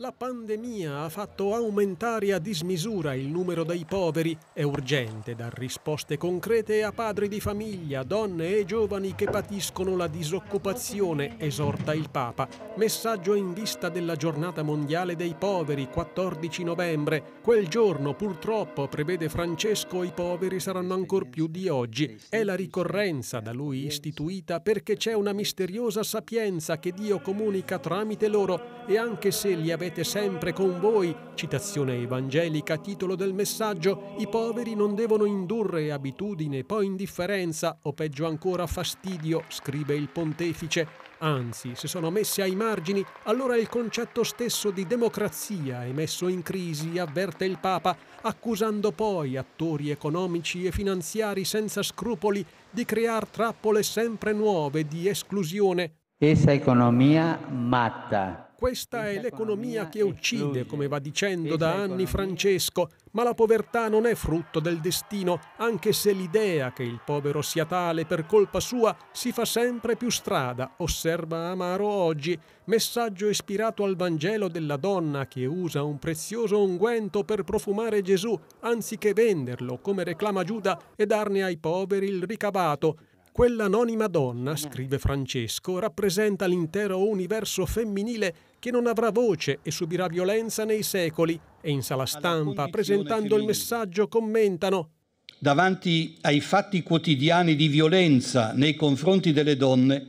La pandemia ha fatto aumentare a dismisura il numero dei poveri. È urgente dar risposte concrete a padri di famiglia, donne e giovani che patiscono la disoccupazione, esorta il Papa. Messaggio in vista della giornata mondiale dei poveri, 14 novembre. Quel giorno, purtroppo, prevede Francesco, i poveri saranno ancora più di oggi. È la ricorrenza da lui istituita perché c'è una misteriosa sapienza che Dio comunica tramite loro e anche se li avete avete sempre con voi, citazione evangelica, titolo del messaggio, i poveri non devono indurre abitudine, poi indifferenza o peggio ancora fastidio, scrive il pontefice. Anzi, se sono messi ai margini, allora il concetto stesso di democrazia è messo in crisi, avverte il Papa, accusando poi attori economici e finanziari senza scrupoli di creare trappole sempre nuove di esclusione questa economia matta. Questa è l'economia che uccide, come va dicendo da anni Francesco, ma la povertà non è frutto del destino, anche se l'idea che il povero sia tale per colpa sua si fa sempre più strada, osserva Amaro oggi, messaggio ispirato al Vangelo della donna che usa un prezioso unguento per profumare Gesù, anziché venderlo, come reclama Giuda, e darne ai poveri il ricavato, Quell'anonima donna, eh. scrive Francesco, rappresenta l'intero universo femminile che non avrà voce e subirà violenza nei secoli e in sala stampa, presentando il messaggio, commentano Davanti ai fatti quotidiani di violenza nei confronti delle donne,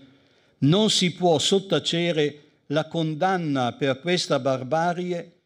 non si può sottacere la condanna per questa barbarie